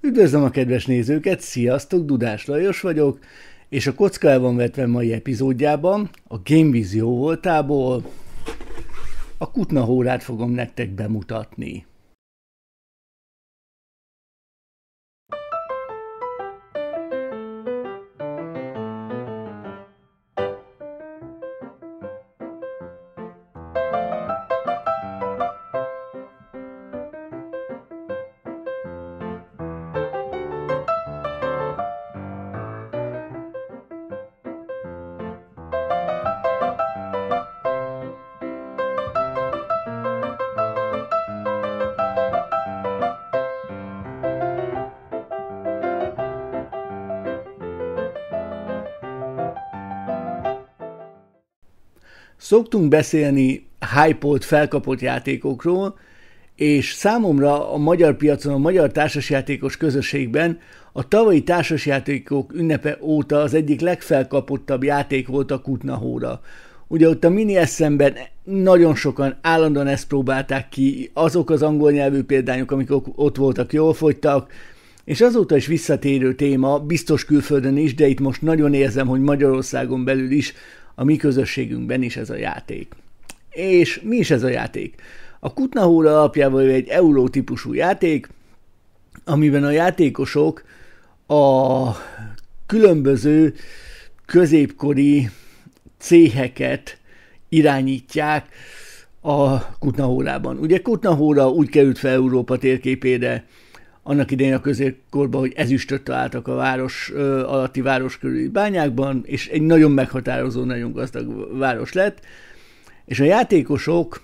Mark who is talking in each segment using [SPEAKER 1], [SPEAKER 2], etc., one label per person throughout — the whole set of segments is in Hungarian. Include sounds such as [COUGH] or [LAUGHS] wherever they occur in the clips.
[SPEAKER 1] Üdvözlöm a kedves nézőket, sziasztok, Dudás Lajos vagyok, és a kocka el van vetve mai epizódjában, a Vizió voltából a Kutna hórát fogom nektek bemutatni. Szoktunk beszélni hype felkapott játékokról, és számomra a magyar piacon, a magyar társasjátékos közösségben a tavalyi társasjátékok ünnepe óta az egyik legfelkapottabb játék volt a Kutnahóra. Ugye ott a mini eszemben nagyon sokan állandóan ezt próbálták ki, azok az angol nyelvű példányok, amik ott voltak, jól fogytak, és azóta is visszatérő téma, biztos külföldön is, de itt most nagyon érzem, hogy Magyarországon belül is a mi közösségünkben is ez a játék. És mi is ez a játék? A Kutnahóra alapjával egy euró típusú játék, amiben a játékosok a különböző középkori céheket irányítják a Kutnahórában. Ugye Kutnahóra úgy került fel Európa térképére, annak idején a középkorban, hogy ezüstöt találtak a város alatti város körüli bányákban, és egy nagyon meghatározó, nagyon gazdag város lett, és a játékosok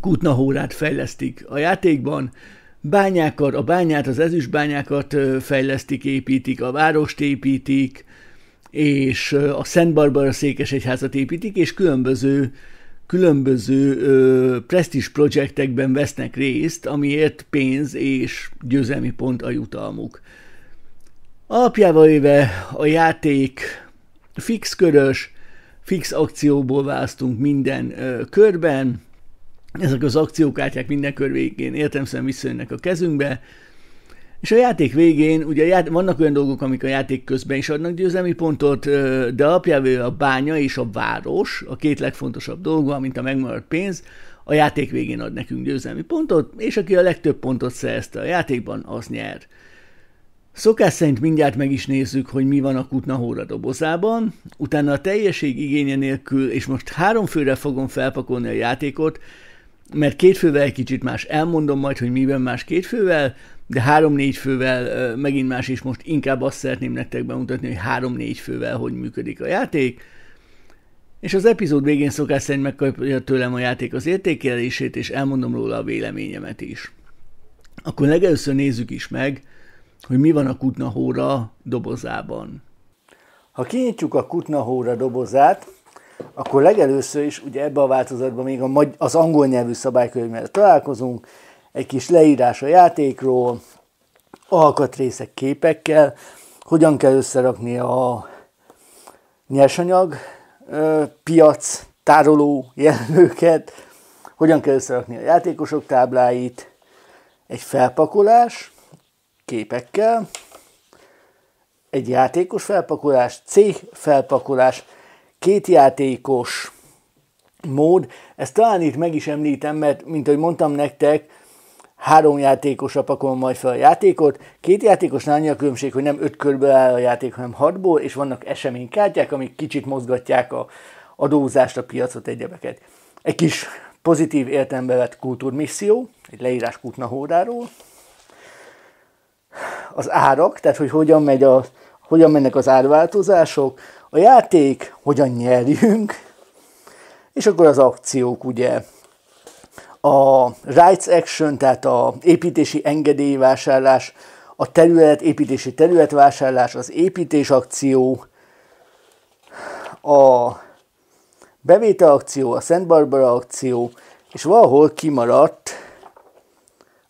[SPEAKER 1] kutnahórát fejlesztik a játékban, bányákat, a bányát, az ezüstbányákat fejlesztik, építik, a várost építik, és a Szent Barbara székesegyházat építik, és különböző különböző ö, projektekben vesznek részt, amiért pénz és győzelmi pont a jutalmuk. Alapjával éve a játék fix körös, fix akcióból választunk minden ö, körben, ezek az akciókártyák minden kör végén értelmesen visszajönnek a kezünkbe, és a játék végén, ugye ját, vannak olyan dolgok, amik a játék közben is adnak győzelmi pontot, de alapjában a bánya és a város, a két legfontosabb dolga, mint a megmaradt pénz, a játék végén ad nekünk győzelmi pontot, és aki a legtöbb pontot szerezte a játékban, az nyer. Szokás szerint mindjárt meg is nézzük, hogy mi van a kutna hóra dobozában, utána a teljeség igénye nélkül, és most három főre fogom felpakolni a játékot, mert két fővel egy kicsit más, elmondom majd, hogy miben más két fővel, de három-négy fővel megint más is most inkább azt szeretném nektek bemutatni, hogy három-négy fővel hogy működik a játék. És az epizód végén szokás szerint megkapja tőlem a játék az értékelését, és elmondom róla a véleményemet is. Akkor legelőször nézzük is meg, hogy mi van a Kutna Hóra dobozában. Ha kinyitjuk a Kutna Hóra dobozát, akkor legelőször is, ugye ebbe a változatban még az angol nyelvű szabálykönyvvel találkozunk, egy kis leírás a játékról, alkatrészek képekkel, hogyan kell összerakni a nyersanyag piac tároló jelölőket, hogyan kell összerakni a játékosok tábláit, egy felpakolás képekkel, egy játékos felpakolás, cég felpakolás, két játékos mód. Ezt talán itt meg is említem, mert mint ahogy mondtam nektek, három játékos pakolom majd fel a játékot. Két játékosnál annyi a különbség, hogy nem öt körből áll a játék, hanem hatból, és vannak eseménykártyák, amik kicsit mozgatják a adózást, a piacot, egyebeket. Egy kis pozitív értelembe vett kultúrmisszió, egy leírás Kutna Hódáról. Az árak, tehát hogy hogyan, megy a, hogyan mennek az árváltozások, a játék, hogyan nyerjünk, és akkor az akciók, ugye, a rights action, tehát a építési engedélyvásárlás, a terület, építési területvásárlás, az építés akció, a bevétel akció, a Szent Barbara akció, és valahol kimaradt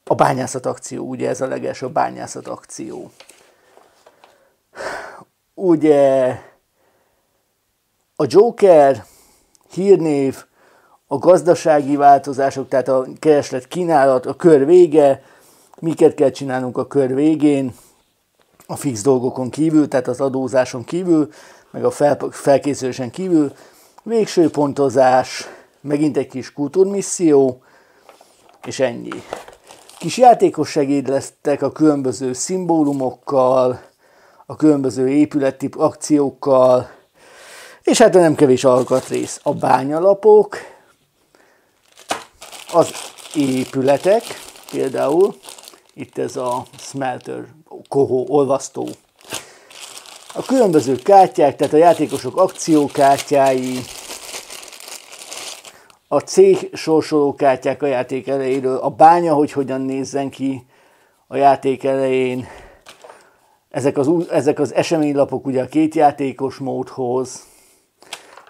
[SPEAKER 1] a bányászat akció, ugye ez a legelső bányászat akció. Ugye a Joker, hírnév, a gazdasági változások, tehát a kereslet kínálat, a kör vége, miket kell csinálnunk a kör végén, a fix dolgokon kívül, tehát az adózáson kívül, meg a fel, felkészülésen kívül, végső pontozás, megint egy kis kultúrmisszió, és ennyi. Kis játékos segéd lesztek a különböző szimbólumokkal, a különböző épülettip akciókkal, és hát a nem kevés alkatrész. A bányalapok, az épületek, például itt ez a smelter, kohó, olvasztó. A különböző kártyák, tehát a játékosok akciókártyái, a cég kártyák a játék elejéről, a bánya, hogy hogyan nézzen ki a játék elején, ezek az, ezek az eseménylapok ugye a két játékos módhoz,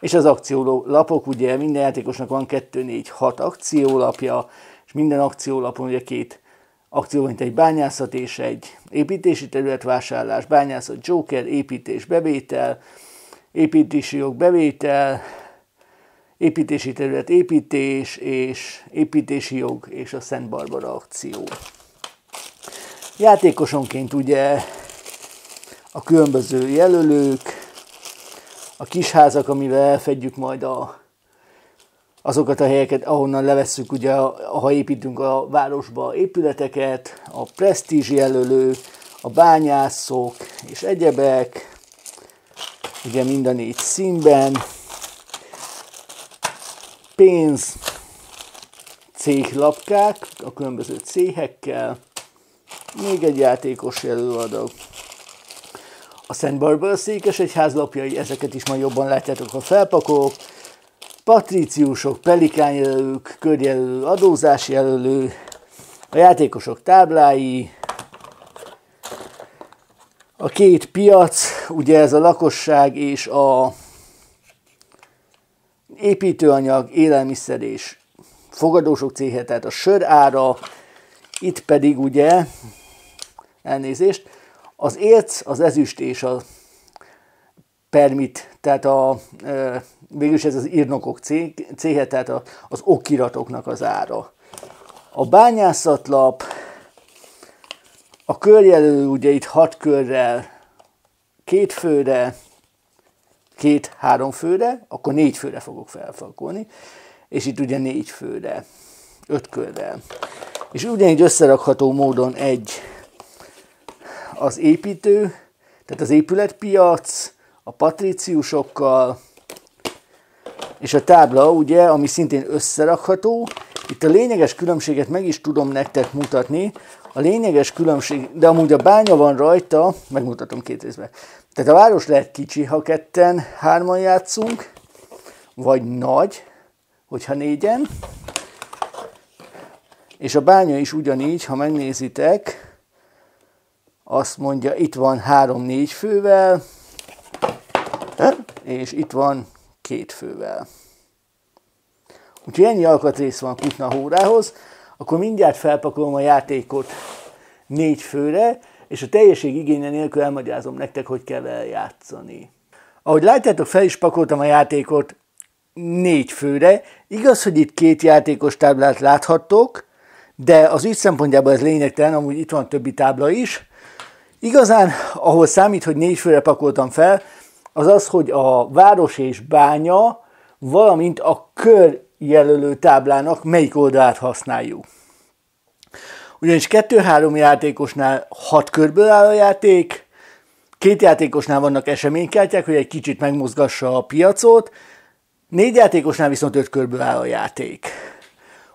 [SPEAKER 1] és az akciólapok, ugye minden játékosnak van 2, 4, 6 akciólapja, és minden akciólapon ugye két akció, mint egy bányászat és egy építési terület vásárlás, bányászat, joker, építés, bevétel, építési jog, bevétel, építési terület, építés és építési jog és a Szent Barbara akció. Játékosonként ugye a különböző jelölők, a kisházak, amivel elfedjük majd a, azokat a helyeket, ahonnan levesszük, ugye, ha építünk a városba épületeket, a presztízs jelölő, a bányászok és egyebek, ugye mind a négy színben, pénz, céglapkák a különböző céhekkel, még egy játékos jelöladag, a Szent Barbara székes egyház lapjai, ezeket is majd jobban látjátok, ha felpakolok. Patríciusok, pelikányjelölők, körjelölő, adózásjelölő, a játékosok táblái, a két piac, ugye ez a lakosság és a építőanyag, élelmiszer és fogadósok céhe, tehát a sör ára, itt pedig ugye, elnézést, az érc, az ezüst és a permit, tehát a, végülis ez az írnokok céhe, tehát a, az okiratoknak az ára. A bányászatlap, a körjelölő ugye itt hat körrel két főre, két-három főre, akkor négy főre fogok felfalkolni, és itt ugye négy főre, öt körrel. És ugyanígy összerakható módon egy az építő, tehát az épületpiac, a patriciusokkal, és a tábla ugye, ami szintén összerakható. Itt a lényeges különbséget meg is tudom nektek mutatni. A lényeges különbség, de amúgy a bánya van rajta, megmutatom két részben. Tehát a város lehet kicsi, ha ketten, hárman játszunk, vagy nagy, hogyha négyen. És a bánya is ugyanígy, ha megnézitek, azt mondja, itt van három-négy fővel, és itt van két fővel. Úgyhogy ennyi alkatrész van Kutna hórához, akkor mindjárt felpakolom a játékot négy főre, és a teljesség igénye nélkül elmagyarázom nektek, hogy kell vele játszani. Ahogy látjátok, fel is pakoltam a játékot négy főre. Igaz, hogy itt két játékos táblát láthattok, de az ügy szempontjából ez lényegtelen, amúgy itt van a többi tábla is. Igazán, ahol számít, hogy négy főre pakoltam fel, az az, hogy a város és bánya, valamint a körjelölő táblának melyik oldalát használjuk. Ugyanis 2-3 játékosnál 6 körből áll a játék, két játékosnál vannak eseménykártyák, hogy egy kicsit megmozgassa a piacot, négy játékosnál viszont 5 körből áll a játék.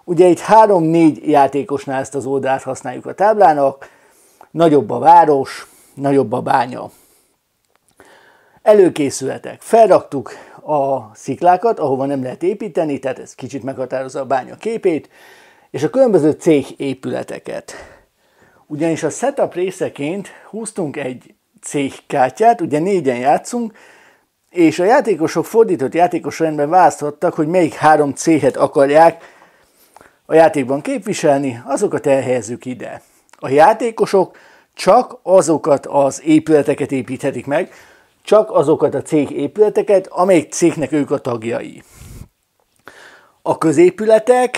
[SPEAKER 1] Ugye itt 3-4 játékosnál ezt az oldalt használjuk a táblának, nagyobb a város, nagyobb a bánya. Előkészületek. Felraktuk a sziklákat, ahova nem lehet építeni, tehát ez kicsit meghatározza a bánya képét, és a különböző cég épületeket. Ugyanis a setup részeként húztunk egy cég kártyát, ugye négyen játszunk, és a játékosok fordított játékos rendben választhattak, hogy melyik három céhet akarják a játékban képviselni, azokat elhelyezzük ide. A játékosok csak azokat az épületeket építhetik meg, csak azokat a cég épületeket, amelyik cégnek ők a tagjai. A középületek,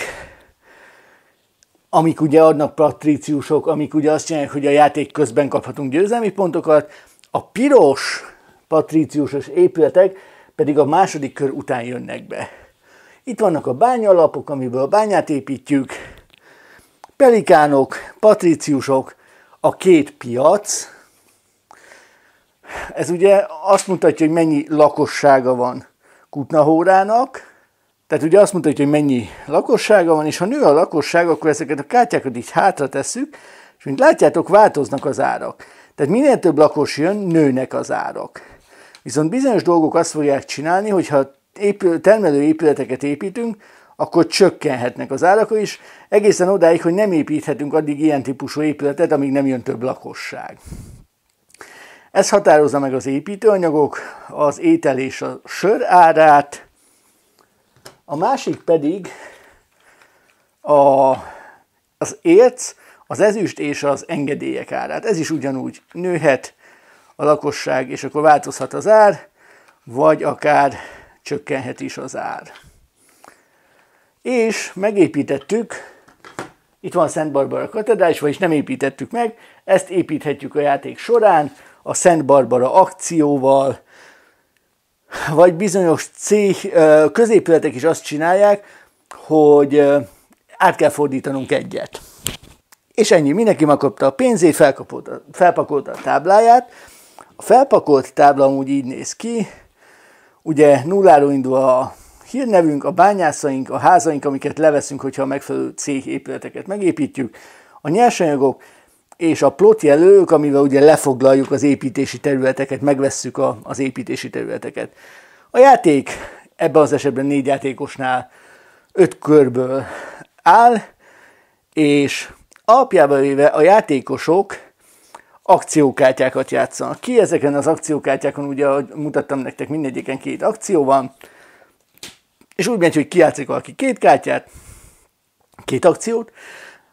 [SPEAKER 1] amik ugye adnak patriciusok, amik ugye azt csinálják, hogy a játék közben kaphatunk győzelmi pontokat, a piros patriciusos épületek pedig a második kör után jönnek be. Itt vannak a bányalapok, amiből a bányát építjük, Pelikánok, patriciusok, a két piac, ez ugye azt mutatja, hogy mennyi lakossága van Kutnahórának, tehát ugye azt mutatja, hogy mennyi lakossága van, és ha nő a lakosság, akkor ezeket a kártyákat így hátra tesszük, és mint látjátok, változnak az árak. Tehát minél több lakos jön, nőnek az árak. Viszont bizonyos dolgok azt fogják csinálni, hogyha épül, termelő épületeket építünk, akkor csökkenhetnek az árak is, egészen odáig, hogy nem építhetünk addig ilyen típusú épületet, amíg nem jön több lakosság. Ez határozza meg az építőanyagok, az étel és a sör árát, a másik pedig a, az érc, az ezüst és az engedélyek árát. Ez is ugyanúgy nőhet a lakosság, és akkor változhat az ár, vagy akár csökkenhet is az ár és megépítettük, itt van Szent Barbara katedrális, vagyis nem építettük meg, ezt építhetjük a játék során, a Szent Barbara akcióval, vagy bizonyos cég, középületek is azt csinálják, hogy át kell fordítanunk egyet. És ennyi, mindenki megkapta a pénzét, felpakolta a tábláját. A felpakolt tábla úgy így néz ki, ugye nulláról indul a hírnevünk, a bányászaink, a házaink, amiket leveszünk, hogyha a megfelelő épületeket megépítjük, a nyersanyagok és a jelölők amivel ugye lefoglaljuk az építési területeket, megvesszük a, az építési területeket. A játék ebben az esetben négy játékosnál öt körből áll, és alapjában véve a játékosok akciókártyákat játszanak ki. Ezeken az akciókártyákon ugye, ahogy mutattam nektek, mindegyiken két akció van, és úgy megy, hogy kiátszik valaki két kártyát, két akciót,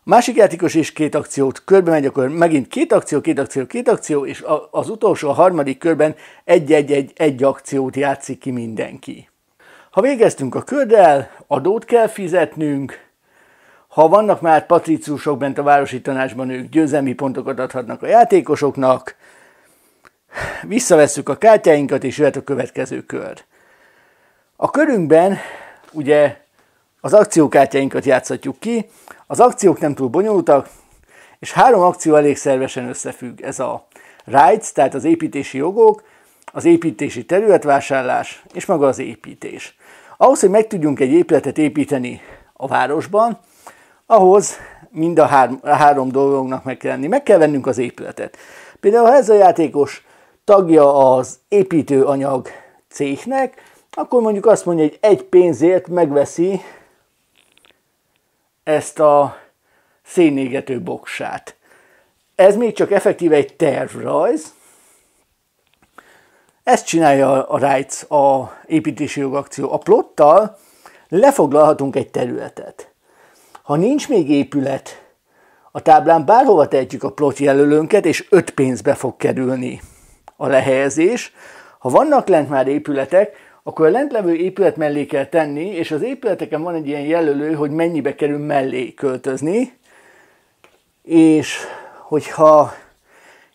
[SPEAKER 1] másik játékos is két akciót, körbe megy, akkor megint két akció, két akció, két akció, és az utolsó, a harmadik körben egy-egy-egy akciót játszik ki mindenki. Ha végeztünk a kördel, adót kell fizetnünk, ha vannak már patriciusok bent a városi tanácsban, ők győzelmi pontokat adhatnak a játékosoknak, visszavesszük a kártyáinkat, és jöhet a következő kör. A körünkben ugye az akciókártyáinkat játszhatjuk ki, az akciók nem túl bonyolultak, és három akció elég szervesen összefügg. Ez a rights, tehát az építési jogok, az építési területvásárlás és maga az építés. Ahhoz, hogy meg tudjunk egy épületet építeni a városban, ahhoz mind a három, a három dolognak meg kell lenni. Meg kell vennünk az épületet. Például ha ez a játékos tagja az építőanyag cégnek, akkor mondjuk azt mondja, hogy egy pénzért megveszi ezt a szénégető boksát. Ez még csak effektíve egy tervrajz. Ezt csinálja a Rights, a építési jogakció. A plottal lefoglalhatunk egy területet. Ha nincs még épület, a táblán bárhova tehetjük a plot jelölőnket, és öt pénzbe fog kerülni a lehelyezés. Ha vannak lent már épületek, akkor a lentlevő épület mellé kell tenni, és az épületeken van egy ilyen jelölő, hogy mennyibe kerül mellé költözni, és hogyha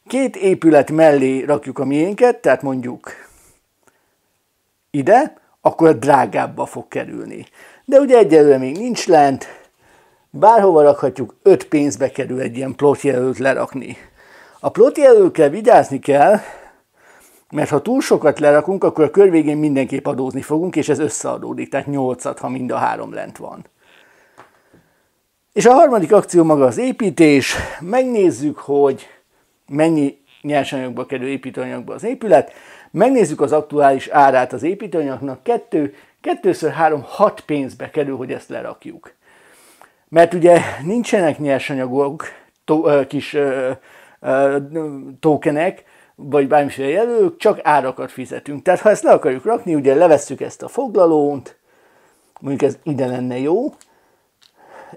[SPEAKER 1] két épület mellé rakjuk a miénket, tehát mondjuk ide, akkor a drágábbba fog kerülni. De ugye egyelőre még nincs lent, bárhova rakhatjuk, öt pénzbe kerül egy ilyen plotjelölt lerakni. A plotjelölőkkel vigyázni kell, mert ha túl sokat lerakunk, akkor a kör végén mindenképp adózni fogunk, és ez összeadódik, tehát 8-at, ha mind a három lent van. És a harmadik akció maga az építés. Megnézzük, hogy mennyi nyersanyagba kerül építőanyagba az épület. Megnézzük az aktuális árát az építőanyagnak. 2 2 3 6 pénzbe kerül, hogy ezt lerakjuk. Mert ugye nincsenek nyersanyagok, tó, kis tokenek. tókenek, vagy bármiféle jelölők, csak árakat fizetünk. Tehát ha ezt le akarjuk rakni, ugye levesszük ezt a foglalónt, mondjuk ez ide lenne jó,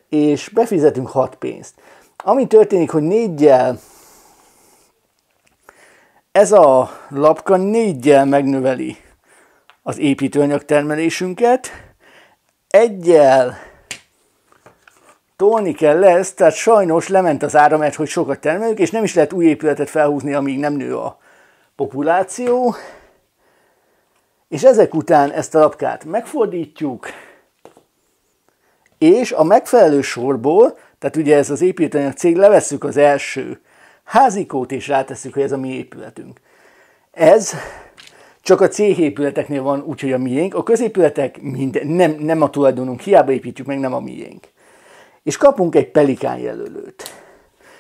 [SPEAKER 1] és befizetünk 6 pénzt. Ami történik, hogy négyel ez a lapka négyel megnöveli az építőanyag termelésünket, egyel tolni kell lesz, ezt, tehát sajnos lement az ára, mert hogy sokat termelünk, és nem is lehet új épületet felhúzni, amíg nem nő a populáció. És ezek után ezt a lapkát megfordítjuk, és a megfelelő sorból, tehát ugye ez az építőanyag cég, levesszük az első házikót, és rátesszük, hogy ez a mi épületünk. Ez csak a épületeknél van, úgyhogy a miénk. A középületek mind nem, nem a tulajdonunk, hiába építjük meg, nem a miénk és kapunk egy pelikán jelölőt.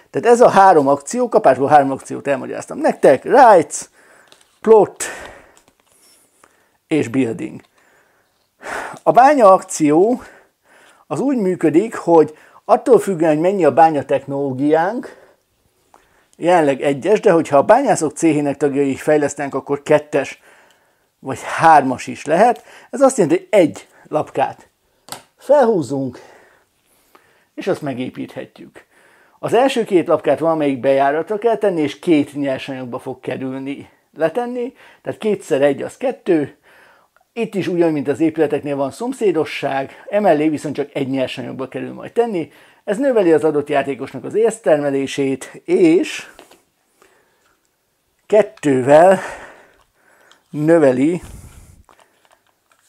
[SPEAKER 1] Tehát ez a három akció, kapásból három akciót elmagyaráztam nektek, rights, plot és building. A bánya akció az úgy működik, hogy attól függően, hogy mennyi a bánya technológiánk, jelenleg egyes, de hogyha a bányászok céhének tagjai fejlesztenek, akkor kettes vagy hármas is lehet. Ez azt jelenti, hogy egy lapkát felhúzunk, és azt megépíthetjük. Az első két lapkát valamelyik bejáratra kell tenni, és két nyersanyagba fog kerülni letenni, tehát kétszer egy az kettő, itt is ugyan, mint az épületeknél van szomszédosság, emellé viszont csak egy nyersanyagba kerül majd tenni, ez növeli az adott játékosnak az észtermelését, és kettővel növeli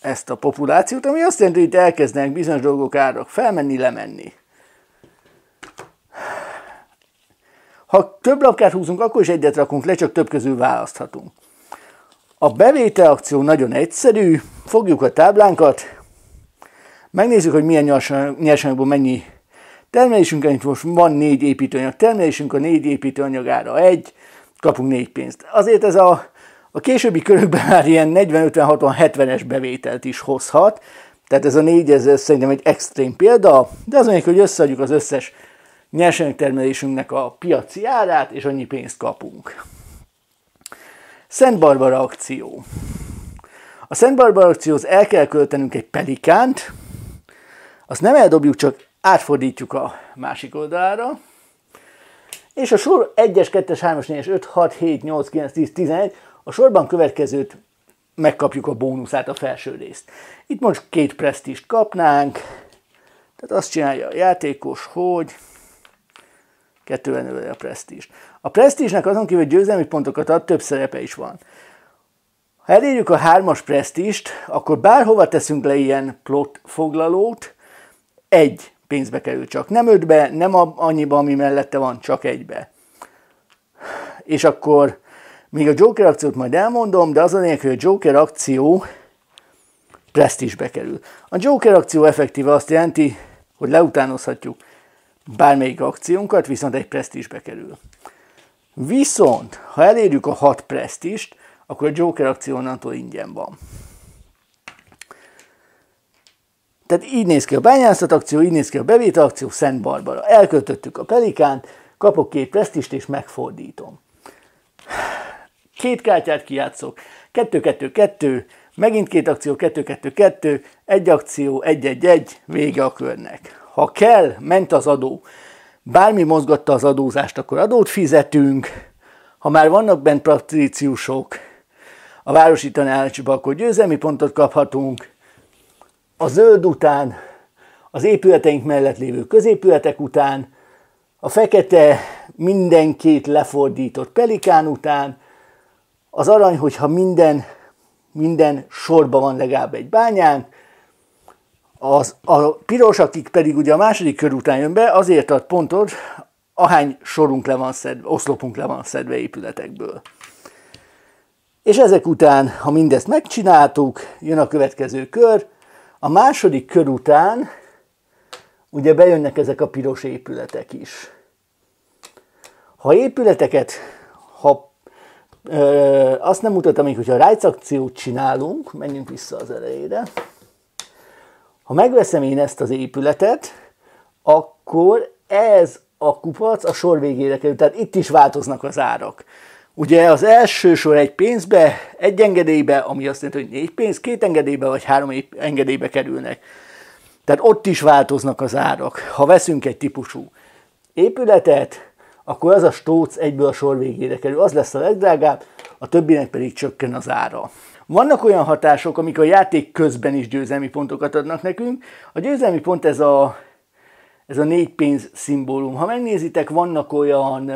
[SPEAKER 1] ezt a populációt, ami azt jelenti, hogy itt elkezdenek bizonyos dolgok árak felmenni, lemenni. Ha több lapkát húzunk, akkor is egyet rakunk le, csak több közül választhatunk. A bevétel akció nagyon egyszerű, fogjuk a táblánkat, megnézzük, hogy milyen nyersanyagból mennyi termelésünk, itt most van négy építőanyag termelésünk, a négy ára egy, kapunk négy pénzt. Azért ez a, a későbbi körökben [LAUGHS] már ilyen 40, 50, 60, 70-es bevételt is hozhat, tehát ez a négy, ez, ez szerintem egy extrém példa, de az mondjuk, hogy összeadjuk az összes nyersanyagtermelésünknek a piaci árát, és annyi pénzt kapunk. Szent Barbara akció. A Szent Barbara akcióhoz el kell költenünk egy pelikánt, azt nem eldobjuk, csak átfordítjuk a másik oldalára, és a sor 1-es, 2-es, 3-as, 4-es, 5, 6, 7, 8, 9, 10, 11, a sorban következőt megkapjuk a bónuszát, a felső részt. Itt most két presztist kapnánk, tehát azt csinálja a játékos, hogy kettővel növeli a presztízs. A presztízsnek azon kívül, hogy győzelmi pontokat ad, több szerepe is van. Ha elérjük a hármas presztíst, akkor bárhova teszünk le ilyen plot foglalót, egy pénzbe kerül csak. Nem ötbe, nem annyiba, ami mellette van, csak egybe. És akkor még a Joker akciót majd elmondom, de az a lényeg, hogy a Joker akció presztízsbe kerül. A Joker akció effektíve azt jelenti, hogy leutánozhatjuk bármelyik akciónkat, viszont egy presztízsbe kerül. Viszont, ha elérjük a 6 presztist, akkor a Joker akció onnantól ingyen van. Tehát így néz ki a bányászat akció, így néz ki a bevétel akció, Szent Barbara. Elköltöttük a pelikánt, kapok két presztist és megfordítom. Két kártyát kijátszok, 2-2-2, megint két akció, 2-2-2, egy akció, 1-1-1, vége a körnek. Ha kell, ment az adó. Bármi mozgatta az adózást, akkor adót fizetünk. Ha már vannak bent patíciusok a városi tanácsban, akkor győzelmi pontot kaphatunk. A zöld után, az épületeink mellett lévő középületek után, a fekete mindenkét lefordított pelikán után, az arany, hogyha minden, minden sorba van legalább egy bányán, az, a piros, akik pedig ugye a második kör után jön be, azért ad pontot, ahány sorunk le van szedve, oszlopunk le van szedve épületekből. És ezek után, ha mindezt megcsináltuk, jön a következő kör. A második kör után ugye bejönnek ezek a piros épületek is. Ha épületeket, ha ö, azt nem mutatom még, hogyha rájc akciót csinálunk, menjünk vissza az elejére, ha megveszem én ezt az épületet, akkor ez a kupac a sor végére kerül. Tehát itt is változnak az árak. Ugye az első sor egy pénzbe, egy engedélybe, ami azt jelenti, hogy négy pénz, két engedélybe vagy három engedélybe kerülnek. Tehát ott is változnak az árak, ha veszünk egy típusú épületet, akkor az a stóc egyből a sor végére kerül. Az lesz a legdrágább, a többinek pedig csökken az ára. Vannak olyan hatások, amik a játék közben is győzelmi pontokat adnak nekünk. A győzelmi pont ez a, ez a négy pénz szimbólum. Ha megnézitek, vannak olyan,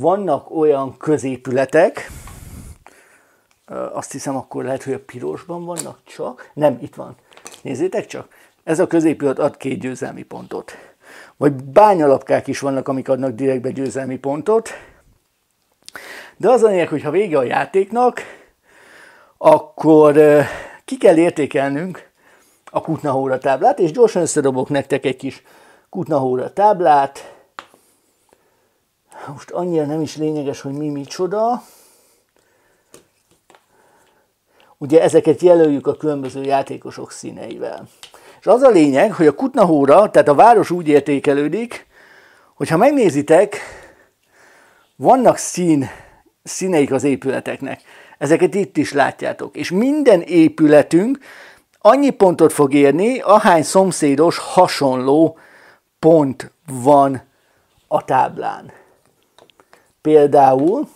[SPEAKER 1] vannak olyan középületek, azt hiszem akkor lehet, hogy a pirosban vannak csak. Nem, itt van. Nézzétek csak. Ez a középület ad két győzelmi pontot. Vagy bányalapkák is vannak, amik adnak direktbe győzelmi pontot. De az a lényeg, hogy ha vége a játéknak, akkor ki kell értékelnünk a kutnahóra táblát, és gyorsan összedobok nektek egy kis kutnahóra táblát. Most annyira nem is lényeges, hogy mi micsoda. Ugye ezeket jelöljük a különböző játékosok színeivel. És az a lényeg, hogy a Kutnahóra, tehát a város úgy értékelődik, hogy ha megnézitek, vannak szín, színeik az épületeknek. Ezeket itt is látjátok. És minden épületünk annyi pontot fog érni, ahány szomszédos hasonló pont van a táblán. Például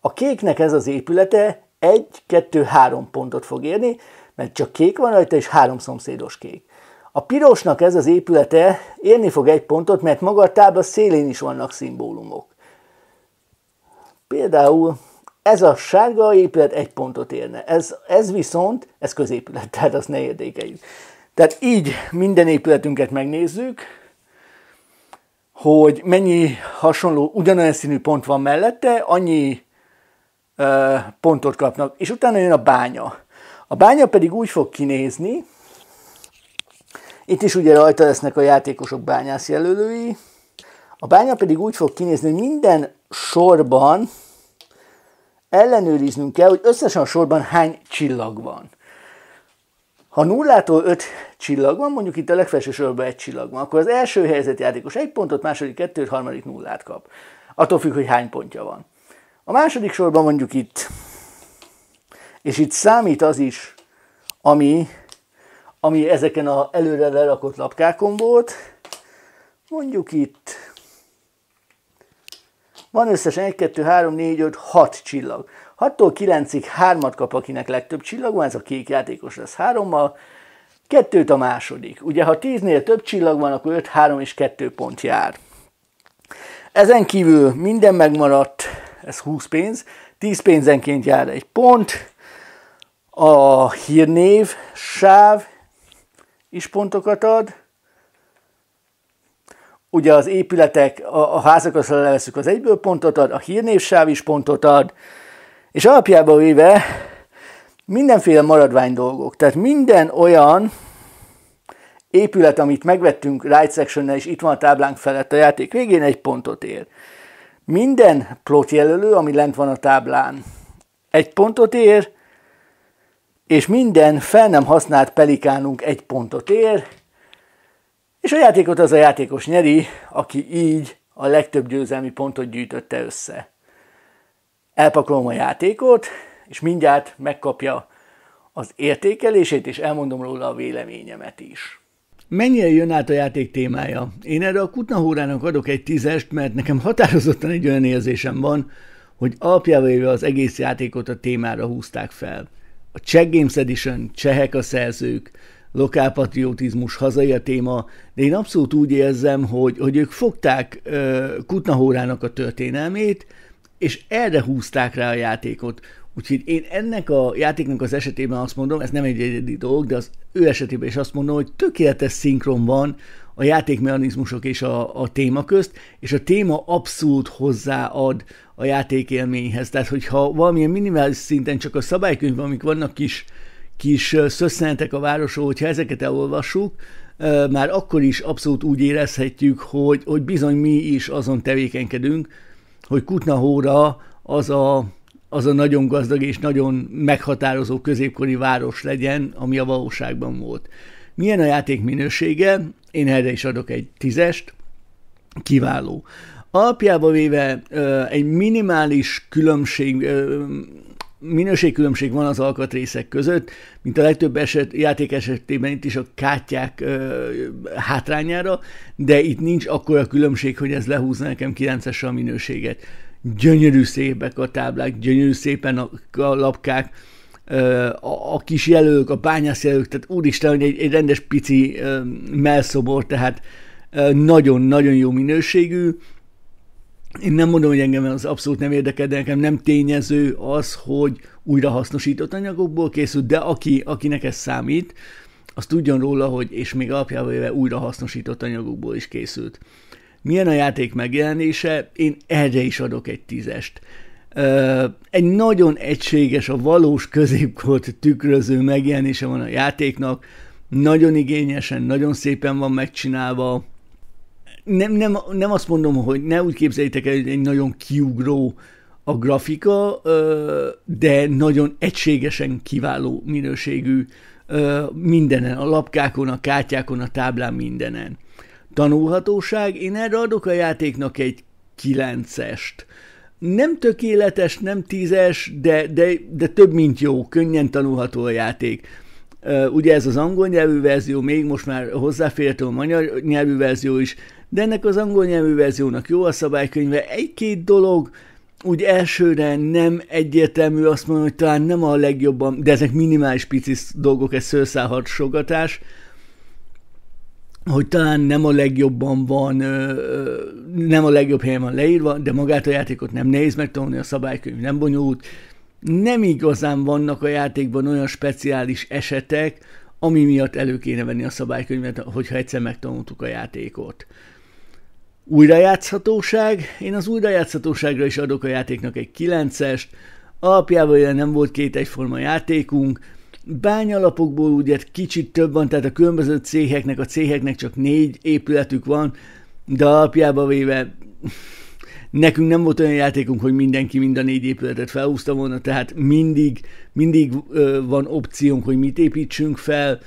[SPEAKER 1] a kéknek ez az épülete 1, 2, 3 pontot fog érni, mert csak kék van rajta, és három szomszédos kék. A pirosnak ez az épülete érni fog egy pontot, mert maga a tábla szélén is vannak szimbólumok. Például ez a sárga épület egy pontot érne. Ez, ez viszont, ez középület, [LAUGHS] tehát azt ne értékeljük. Tehát így minden épületünket megnézzük, hogy mennyi hasonló, ugyanolyan színű pont van mellette, annyi ö, pontot kapnak, és utána jön a bánya. A bánya pedig úgy fog kinézni, itt is ugye rajta lesznek a játékosok bányász jelölői, a bánya pedig úgy fog kinézni, hogy minden sorban ellenőriznünk kell, hogy összesen a sorban hány csillag van. Ha nullától öt csillag van, mondjuk itt a legfelső sorban egy csillag van, akkor az első helyzet játékos egy pontot, második kettőt, harmadik nullát kap. Attól függ, hogy hány pontja van. A második sorban mondjuk itt, és itt számít az is, ami, ami ezeken az előre lerakott lapkákon volt, mondjuk itt van összesen 1, 2, 3, 4, 5, 6 csillag. 6-tól 9-ig 3-at kap, akinek legtöbb csillag van, ez a kék játékos lesz 3-mal, kettőt a második. Ugye, ha 10-nél több csillag van, akkor 5, 3 és 2 pont jár. Ezen kívül minden megmaradt, ez 20 pénz, 10 pénzenként jár egy pont, a hírnév, sáv is pontokat ad, ugye az épületek, a, a házakhoz leveszük az egyből pontot ad, a hírnévsáv is pontot ad, és alapjában véve mindenféle maradvány dolgok. Tehát minden olyan épület, amit megvettünk right section és itt van a táblánk felett a játék végén, egy pontot ér. Minden jelölő, ami lent van a táblán, egy pontot ér, és minden fel nem használt pelikánunk egy pontot ér, és a játékot az a játékos nyeri, aki így a legtöbb győzelmi pontot gyűjtötte össze. Elpakolom a játékot, és mindjárt megkapja az értékelését, és elmondom róla a véleményemet is. Mennyire jön át a játék témája? Én erre a kutnahórának adok egy tízest, mert nekem határozottan egy olyan érzésem van, hogy alapjával az egész játékot a témára húzták fel. A Czech Games Edition, csehek a szerzők, lokálpatriotizmus, hazai a téma, de én abszolút úgy érzem, hogy, hogy ők fogták uh, Kutnahórának a történelmét, és erre húzták rá a játékot. Úgyhogy én ennek a játéknak az esetében azt mondom, ez nem egy egyedi dolog, de az ő esetében is azt mondom, hogy tökéletes szinkron van a játékmechanizmusok és a, a téma közt, és a téma abszolút hozzáad a játékélményhez. Tehát, hogyha valamilyen minimális szinten csak a szabálykönyv, amik vannak kis kis szösszenetek a városról, hogyha ezeket elolvassuk, már akkor is abszolút úgy érezhetjük, hogy, hogy bizony mi is azon tevékenykedünk, hogy Kutnahóra az a, az a nagyon gazdag és nagyon meghatározó középkori város legyen, ami a valóságban volt. Milyen a játék minősége? Én erre is adok egy tízest. Kiváló. Alapjába véve egy minimális különbség minőségkülönbség van az alkatrészek között, mint a legtöbb eset, játék esetében itt is a Kátyák ö, hátrányára, de itt nincs akkora különbség, hogy ez lehúzna nekem 9 a minőséget. Gyönyörű szépek a táblák, gyönyörű szépen a, a lapkák, ö, a, a kis jelölők, a bányászjelölők, tehát úristen, hogy egy, egy rendes pici ö, melszobor, tehát nagyon-nagyon jó minőségű, én nem mondom, hogy engem az abszolút nem érdekel, de nekem nem tényező az, hogy újra hasznosított anyagokból készült. de aki, akinek ez számít, az tudjon róla, hogy és még alapjában éve újra hasznosított anyagokból is készült. Milyen a játék megjelenése? Én erre is adok egy tízest. Egy nagyon egységes, a valós középkort tükröző megjelenése van a játéknak, nagyon igényesen, nagyon szépen van megcsinálva, nem, nem, nem azt mondom, hogy ne úgy képzeljétek el, hogy egy nagyon kiugró a grafika, de nagyon egységesen kiváló minőségű mindenen, a lapkákon, a kártyákon, a táblán, mindenen. Tanulhatóság, én erre adok a játéknak egy kilencest. Nem tökéletes, nem tízes, de, de, de több, mint jó, könnyen tanulható a játék. Ugye ez az angol nyelvű verzió, még most már hozzáférhető a magyar nyelvű verzió is, de ennek az angol nyelvű verziónak jó a szabálykönyve. Egy-két dolog úgy elsőre nem egyértelmű azt mondom, hogy talán nem a legjobban, de ezek minimális pici dolgok, ez szőrszálhat sogatás, hogy talán nem a legjobban van, nem a legjobb helyen van leírva, de magát a játékot nem nehéz megtanulni, a szabálykönyv nem bonyolult. Nem igazán vannak a játékban olyan speciális esetek, ami miatt elő kéne venni a szabálykönyvet, hogyha egyszer megtanultuk a játékot. Újrajátszhatóság? Én az újrajátszhatóságra is adok a játéknak egy 9-est. Alapjában nem volt két egyforma játékunk, bányalapokból ugye kicsit több van, tehát a különböző céheknek, a céheknek csak négy épületük van, de alapjában véve [LAUGHS] nekünk nem volt olyan játékunk, hogy mindenki mind a négy épületet felhúzta volna, tehát mindig, mindig ö, van opciónk, hogy mit építsünk fel,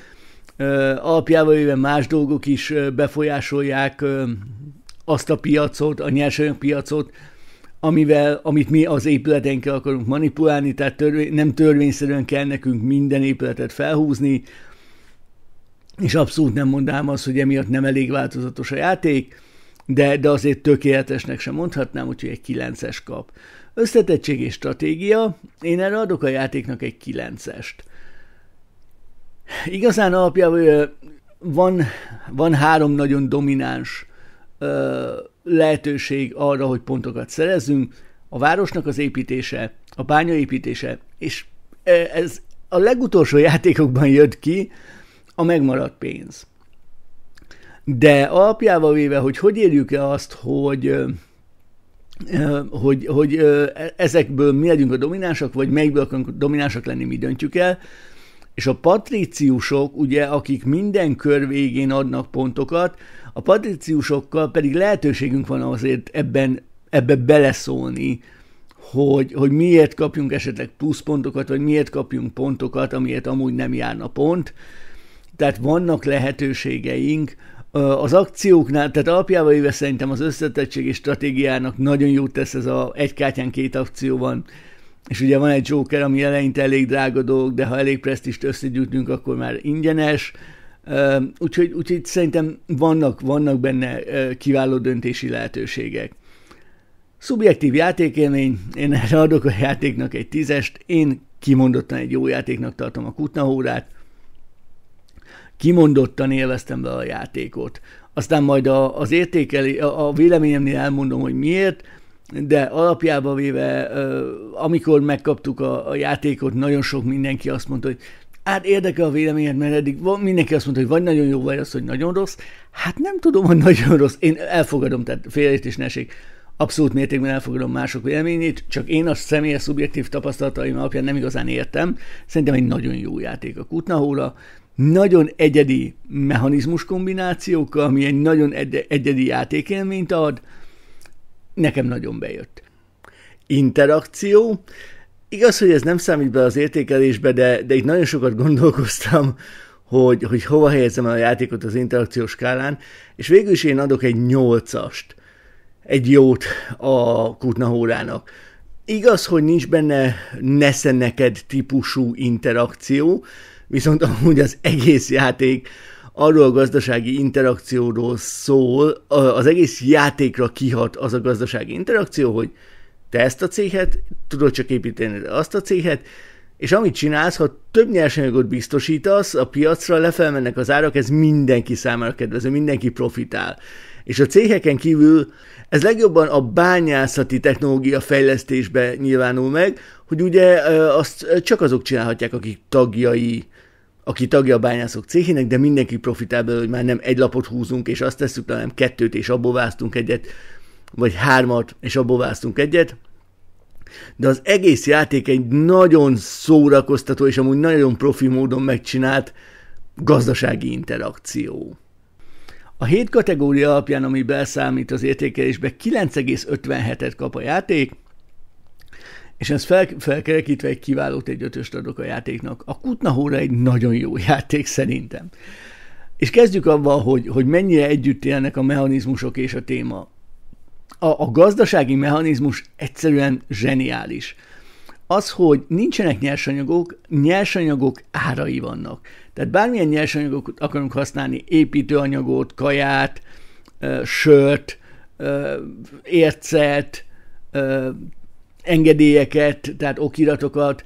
[SPEAKER 1] ö, alapjában véve más dolgok is ö, befolyásolják ö, azt a piacot, a nyersanyagpiacot, amivel, amit mi az épületeinkkel akarunk manipulálni, tehát törvény, nem törvényszerűen kell nekünk minden épületet felhúzni, és abszolút nem mondám azt, hogy emiatt nem elég változatos a játék, de, de azért tökéletesnek sem mondhatnám, úgyhogy egy 9-es kap. Összetettség és stratégia, én erre adok a játéknak egy 9-est. Igazán alapjában van, van három nagyon domináns lehetőség arra, hogy pontokat szerezzünk, a városnak az építése, a bánya építése, és ez a legutolsó játékokban jött ki a megmaradt pénz. De alapjával véve, hogy hogy érjük el azt, hogy, hogy, hogy e-, ezekből mi legyünk a dominánsak, vagy melyikből akarunk dominánsak lenni, mi döntjük el, és a patriciusok, ugye, akik minden kör végén adnak pontokat, a patriciusokkal pedig lehetőségünk van azért ebben, ebbe beleszólni, hogy, hogy miért kapjunk esetleg pluszpontokat, vagy miért kapjunk pontokat, amiért amúgy nem járna pont. Tehát vannak lehetőségeink, az akcióknál, tehát alapjában éve szerintem az összetettség és stratégiának nagyon jót tesz ez a egy kártyán két akció van és ugye van egy Joker, ami eleinte elég drága dolog, de ha elég presztist összegyűjtünk, akkor már ingyenes. Úgyhogy, úgyhogy szerintem vannak, vannak benne kiváló döntési lehetőségek. Szubjektív játékélmény, én erre adok a játéknak egy tízest, én kimondottan egy jó játéknak tartom a kutnahórát, kimondottan élveztem be a játékot. Aztán majd a, az értékeli, a, a véleményemnél elmondom, hogy miért, de alapjában véve, amikor megkaptuk a, a játékot, nagyon sok mindenki azt mondta, hogy hát érdekel a véleményed, mert eddig mindenki azt mondta, hogy vagy nagyon jó, vagy az, hogy nagyon rossz. Hát nem tudom, hogy nagyon rossz. Én elfogadom, tehát félreértés ne esik. Abszolút mértékben elfogadom mások véleményét, csak én a személyes szubjektív tapasztalataim alapján nem igazán értem. Szerintem egy nagyon jó játék a Kutnahóla, nagyon egyedi mechanizmus kombinációkkal, ami egy nagyon egy- egyedi játékélményt ad, Nekem nagyon bejött. Interakció. Igaz, hogy ez nem számít be az értékelésbe, de, de itt nagyon sokat gondolkoztam, hogy, hogy hova helyezem el a játékot az interakciós skálán, és végül is én adok egy nyolcast, egy jót a kutnahórának. Igaz, hogy nincs benne nesze neked típusú interakció, viszont amúgy az egész játék arról a gazdasági interakcióról szól, az egész játékra kihat az a gazdasági interakció, hogy te ezt a céget tudod csak építeni azt a céget, és amit csinálsz, ha több nyersanyagot biztosítasz, a piacra lefelmennek az árak, ez mindenki számára kedvező, mindenki profitál. És a cégeken kívül ez legjobban a bányászati technológia fejlesztésbe nyilvánul meg, hogy ugye azt csak azok csinálhatják, akik tagjai aki tagja a bányászok céhének, de mindenki profitál belőle, hogy már nem egy lapot húzunk, és azt tesszük, hanem kettőt, és abból váztunk egyet, vagy hármat, és abból váztunk egyet. De az egész játék egy nagyon szórakoztató, és amúgy nagyon profi módon megcsinált gazdasági interakció. A hét kategória alapján, ami beszámít az értékelésbe, 9,57-et kap a játék, és ez fel, felkerekítve egy kiválót, egy ötöst adok a játéknak. A Kutnahóra egy nagyon jó [LAUGHS] játék szerintem. És kezdjük avval, hogy, hogy mennyire együtt élnek a mechanizmusok és a téma. A, a gazdasági mechanizmus egyszerűen zseniális. Az, hogy nincsenek nyersanyagok, nyersanyagok árai vannak. Tehát bármilyen nyersanyagot akarunk használni, építőanyagot, kaját, sört, ércet, engedélyeket, tehát okiratokat,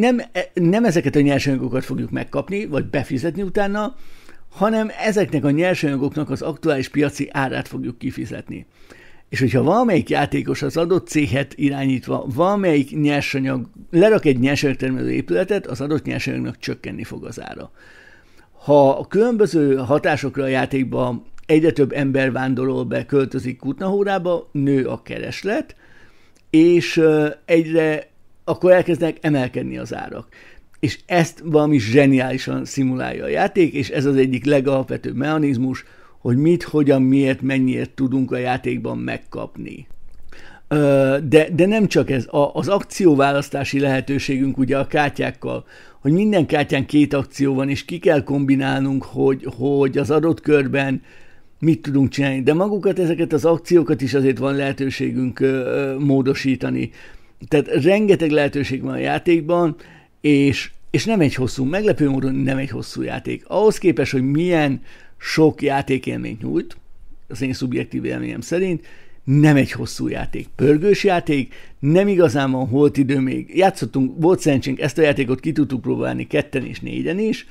[SPEAKER 1] nem, nem ezeket a nyersanyagokat fogjuk megkapni, vagy befizetni utána, hanem ezeknek a nyersanyagoknak az aktuális piaci árát fogjuk kifizetni. És hogyha valamelyik játékos az adott céget irányítva valamelyik nyersanyag, lerak egy nyersanyagtermelő épületet, az adott nyersanyagnak csökkenni fog az ára. Ha a különböző hatásokra a játékban egyre több ember vándorol be, költözik kutnahórába, nő a kereslet – és egyre akkor elkezdenek emelkedni az árak. És ezt valami zseniálisan szimulálja a játék, és ez az egyik legalapvetőbb mechanizmus, hogy mit, hogyan, miért, mennyiért tudunk a játékban megkapni. De, de nem csak ez, a, az akcióválasztási lehetőségünk ugye a kártyákkal, hogy minden kártyán két akció van, és ki kell kombinálnunk, hogy, hogy az adott körben mit tudunk csinálni. De magukat, ezeket az akciókat is azért van lehetőségünk módosítani. Tehát rengeteg lehetőség van a játékban, és, és nem egy hosszú, meglepő módon nem egy hosszú játék. Ahhoz képest, hogy milyen sok játékélményt nyújt, az én szubjektív élményem szerint, nem egy hosszú játék. Pörgős játék, nem igazán van holt idő még. Játszottunk, volt szerencsénk, ezt a játékot ki tudtuk próbálni ketten és négyen is,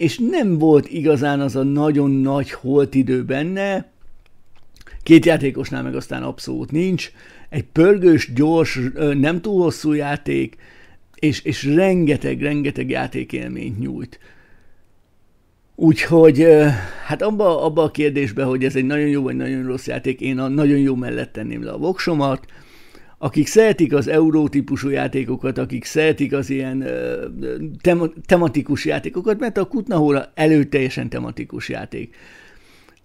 [SPEAKER 1] és nem volt igazán az a nagyon nagy holtidő benne, két játékosnál meg aztán abszolút nincs, egy pörgős, gyors, nem túl hosszú játék, és, és rengeteg, rengeteg játékélményt nyújt. Úgyhogy hát abba, abba a kérdésbe, hogy ez egy nagyon jó vagy nagyon rossz játék, én a nagyon jó mellett tenném le a voksomat, akik szeretik az eurótípusú típusú játékokat, akik szeretik az ilyen tem- tematikus játékokat, mert a Kutnahóra előteljesen tematikus játék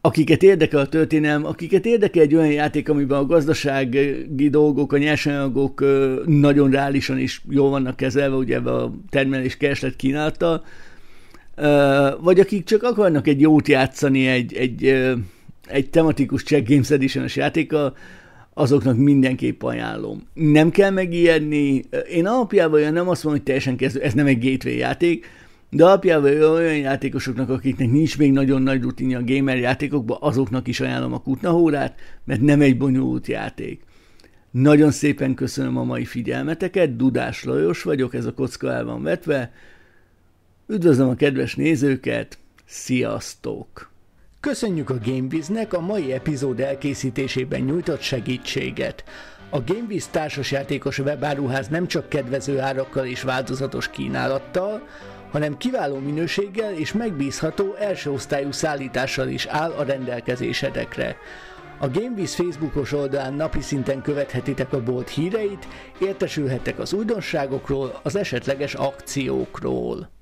[SPEAKER 1] akiket érdekel a történelem, akiket érdekel egy olyan játék, amiben a gazdasági dolgok, a nyersanyagok nagyon reálisan is jól vannak kezelve, ugye ebbe a termelés kereslet kínálta, vagy akik csak akarnak egy jót játszani egy, egy, egy tematikus Check Games edition játékkal, azoknak mindenképp ajánlom. Nem kell megijedni, én alapjában olyan nem azt mondom, hogy teljesen kezdő, ez nem egy gateway játék, de alapjában olyan játékosoknak, akiknek nincs még nagyon nagy rutinja a gamer játékokban. azoknak is ajánlom a kutnahórát, mert nem egy bonyolult játék. Nagyon szépen köszönöm a mai figyelmeteket, Dudás Lajos vagyok, ez a kocka el van vetve. Üdvözlöm a kedves nézőket, sziasztok! Köszönjük a GameViz-nek a mai epizód elkészítésében nyújtott segítséget. A GameViz társasjátékos webáruház nem csak kedvező árakkal és változatos kínálattal, hanem kiváló minőséggel és megbízható első osztályú szállítással is áll a rendelkezésedekre. A GameViz Facebookos oldalán napi szinten követhetitek a bolt híreit, értesülhettek az újdonságokról, az esetleges akciókról.